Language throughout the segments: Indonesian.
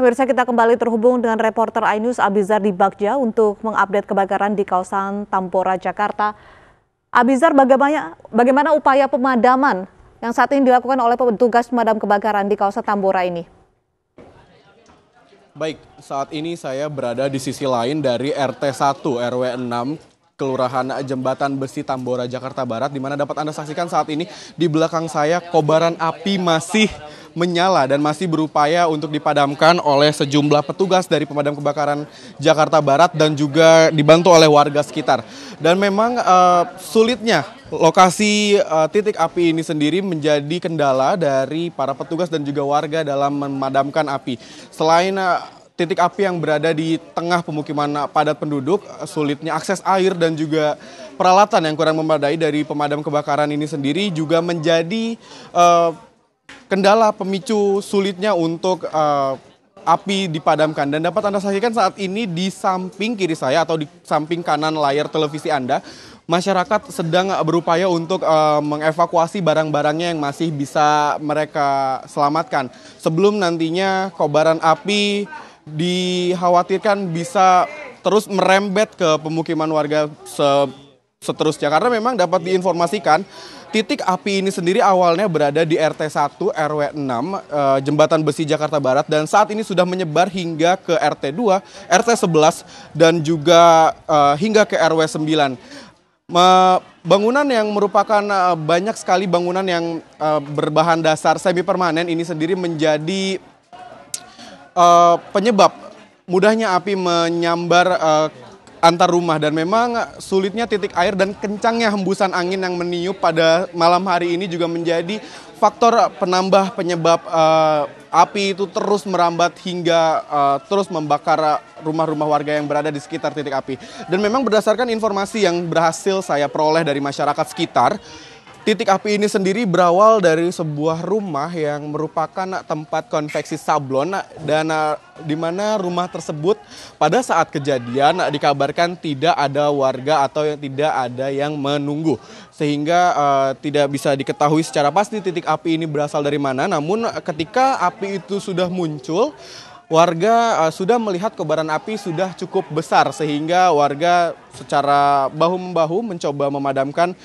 Pemirsa kita kembali terhubung dengan reporter iNews Abizar di Bagja untuk mengupdate kebakaran di kawasan Tambora, Jakarta. Abizar, bagaimana, bagaimana upaya pemadaman yang saat ini dilakukan oleh petugas pemadam kebakaran di kawasan Tambora ini? Baik, saat ini saya berada di sisi lain dari RT 1 RW 6 Kelurahan Jembatan Besi Tambora Jakarta Barat di mana dapat Anda saksikan saat ini di belakang saya kobaran api masih menyala dan masih berupaya untuk dipadamkan oleh sejumlah petugas dari pemadam kebakaran Jakarta Barat dan juga dibantu oleh warga sekitar. Dan memang uh, sulitnya Lokasi uh, titik api ini sendiri menjadi kendala dari para petugas dan juga warga dalam memadamkan api. Selain uh, titik api yang berada di tengah pemukiman padat penduduk, sulitnya akses air dan juga peralatan yang kurang memadai dari pemadam kebakaran ini sendiri juga menjadi uh, kendala pemicu sulitnya untuk uh, api dipadamkan dan dapat Anda saksikan saat ini di samping kiri saya atau di samping kanan layar televisi Anda masyarakat sedang berupaya untuk uh, mengevakuasi barang-barangnya yang masih bisa mereka selamatkan sebelum nantinya kobaran api dikhawatirkan bisa terus merembet ke pemukiman warga se seterusnya karena memang dapat diinformasikan titik api ini sendiri awalnya berada di RT 1 RW 6 Jembatan Besi Jakarta Barat dan saat ini sudah menyebar hingga ke RT 2, RT 11 dan juga eh, hingga ke RW 9. Bangunan yang merupakan eh, banyak sekali bangunan yang eh, berbahan dasar semi permanen ini sendiri menjadi penyebab mudahnya api menyambar antar rumah dan memang sulitnya titik air dan kencangnya hembusan angin yang meniup pada malam hari ini juga menjadi faktor penambah penyebab uh, api itu terus merambat hingga uh, terus membakar rumah-rumah warga yang berada di sekitar titik api. Dan memang berdasarkan informasi yang berhasil saya peroleh dari masyarakat sekitar, Titik api ini sendiri berawal dari sebuah rumah yang merupakan tempat konveksi sablon dan uh, di mana rumah tersebut pada saat kejadian dikabarkan tidak ada warga atau yang tidak ada yang menunggu sehingga uh, tidak bisa diketahui secara pasti titik api ini berasal dari mana namun ketika api itu sudah muncul warga uh, sudah melihat kobaran api sudah cukup besar sehingga warga secara bahu-membahu mencoba memadamkan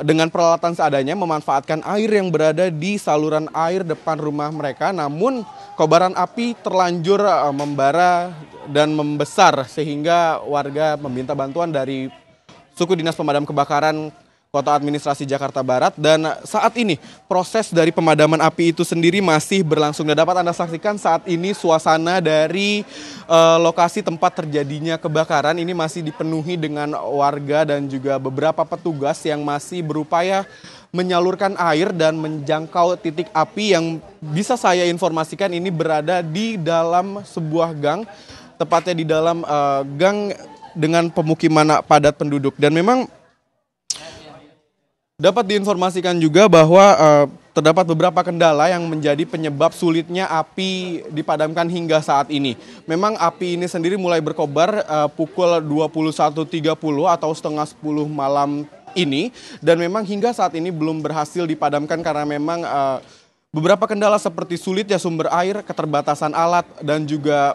dengan peralatan seadanya memanfaatkan air yang berada di saluran air depan rumah mereka namun kobaran api terlanjur eh, membara dan membesar sehingga warga meminta bantuan dari suku dinas pemadam kebakaran Kota Administrasi Jakarta Barat dan saat ini proses dari pemadaman api itu sendiri masih berlangsung dan dapat Anda saksikan saat ini suasana dari uh, lokasi tempat terjadinya kebakaran ini masih dipenuhi dengan warga dan juga beberapa petugas yang masih berupaya menyalurkan air dan menjangkau titik api yang bisa saya informasikan ini berada di dalam sebuah gang tepatnya di dalam uh, gang dengan pemukiman padat penduduk dan memang Dapat diinformasikan juga bahwa uh, terdapat beberapa kendala yang menjadi penyebab sulitnya api dipadamkan hingga saat ini. Memang api ini sendiri mulai berkobar uh, pukul 21.30 atau setengah 10 malam ini dan memang hingga saat ini belum berhasil dipadamkan karena memang uh, beberapa kendala seperti sulitnya sumber air, keterbatasan alat dan juga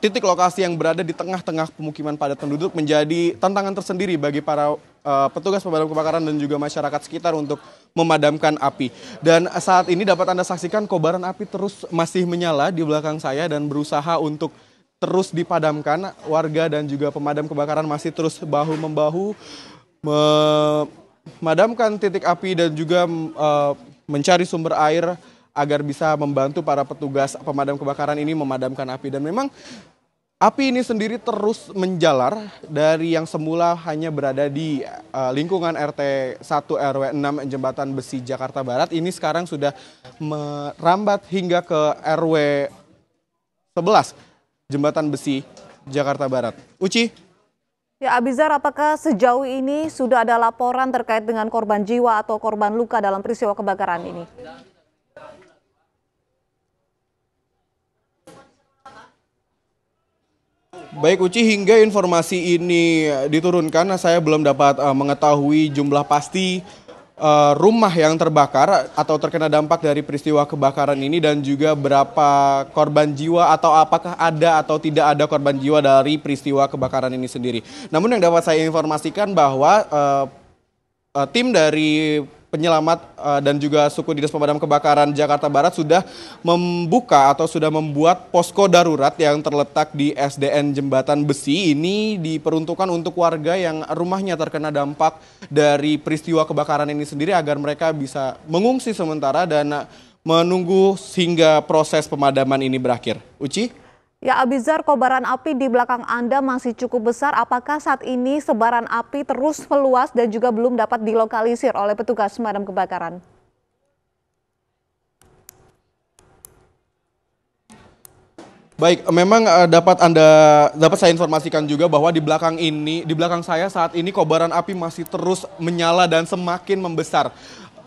titik lokasi yang berada di tengah-tengah pemukiman padat penduduk menjadi tantangan tersendiri bagi para uh, petugas pemadam kebakaran dan juga masyarakat sekitar untuk memadamkan api. Dan saat ini dapat Anda saksikan kobaran api terus masih menyala di belakang saya dan berusaha untuk terus dipadamkan. Warga dan juga pemadam kebakaran masih terus bahu membahu memadamkan titik api dan juga uh, mencari sumber air agar bisa membantu para petugas pemadam kebakaran ini memadamkan api. Dan memang Api ini sendiri terus menjalar dari yang semula hanya berada di uh, lingkungan RT 1 RW 6 Jembatan Besi Jakarta Barat ini sekarang sudah merambat hingga ke RW 11 Jembatan Besi Jakarta Barat. Uci. Ya Abizar, apakah sejauh ini sudah ada laporan terkait dengan korban jiwa atau korban luka dalam peristiwa kebakaran ini? Baik Uci, hingga informasi ini eh, diturunkan, nah, saya belum dapat uh, mengetahui jumlah pasti uh, rumah yang terbakar atau terkena dampak dari peristiwa kebakaran ini dan juga berapa korban jiwa atau apakah ada atau tidak ada korban jiwa dari peristiwa kebakaran ini sendiri. Namun yang dapat saya informasikan bahwa uh, uh, tim dari penyelamat eh, dan juga suku dinas pemadam kebakaran Jakarta Barat sudah membuka atau sudah membuat posko darurat yang terletak di SDN Jembatan Besi ini diperuntukkan untuk warga yang rumahnya terkena dampak dari peristiwa kebakaran ini sendiri agar mereka bisa mengungsi sementara dan menunggu hingga proses pemadaman ini berakhir. Uci? Ya Abizar, kobaran api di belakang Anda masih cukup besar. Apakah saat ini sebaran api terus meluas dan juga belum dapat dilokalisir oleh petugas pemadam kebakaran? Baik, memang eh, dapat Anda dapat saya informasikan juga bahwa di belakang ini, di belakang saya saat ini kobaran api masih terus menyala dan semakin membesar.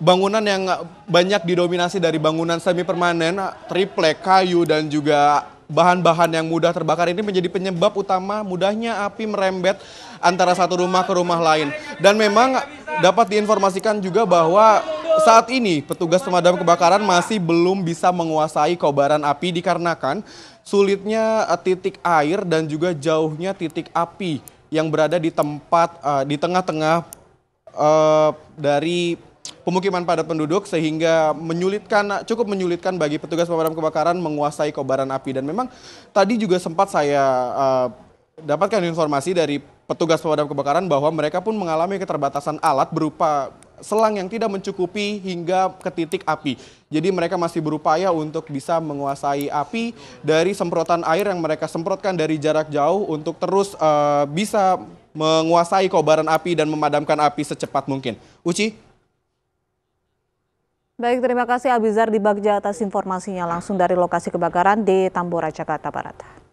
Bangunan yang eh, banyak didominasi dari bangunan semi permanen, eh, triplek, kayu dan juga bahan-bahan yang mudah terbakar ini menjadi penyebab utama mudahnya api merembet antara satu rumah ke rumah lain. Dan memang dapat diinformasikan juga bahwa saat ini petugas pemadam kebakaran masih belum bisa menguasai kobaran api dikarenakan sulitnya eh, titik air dan juga jauhnya titik api yang berada di tempat uh, di tengah-tengah uh, dari pemukiman padat penduduk sehingga menyulitkan cukup menyulitkan bagi petugas pemadam kebakaran menguasai kobaran api dan memang tadi juga sempat saya uh, dapatkan informasi dari petugas pemadam kebakaran bahwa mereka pun mengalami keterbatasan alat berupa selang yang tidak mencukupi hingga ke titik api. Jadi mereka masih berupaya untuk bisa menguasai api dari semprotan air yang mereka semprotkan dari jarak jauh untuk terus uh, bisa menguasai kobaran api dan memadamkan api secepat mungkin. Uci, Baik, terima kasih Abizar di bagja atas informasinya langsung dari lokasi kebakaran di Tambora, Jakarta Barat.